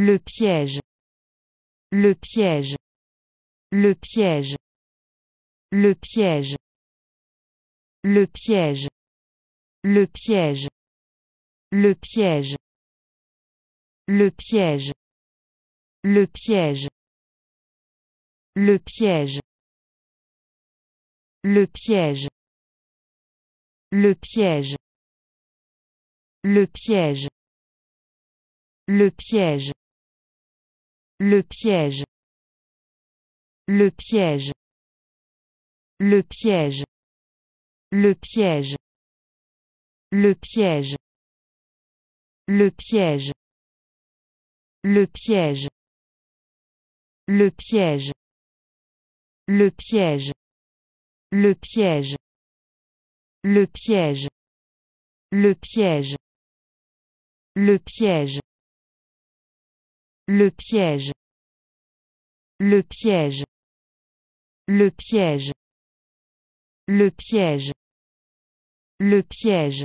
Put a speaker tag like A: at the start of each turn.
A: Le piège. Le piège. Le piège. Le piège. Le piège. Le piège. Le piège. Le piège. Le piège. Le piège. Le piège. Le piège. Le piège. Le piège. Le piège. Le piège. Le piège. Le piège. Le piège. Le piège. Le piège. Le piège. Le piège. Le piège. Le piège. Le piège. Le piège. Le piège. Le piège. Le piège. Le piège. Le piège.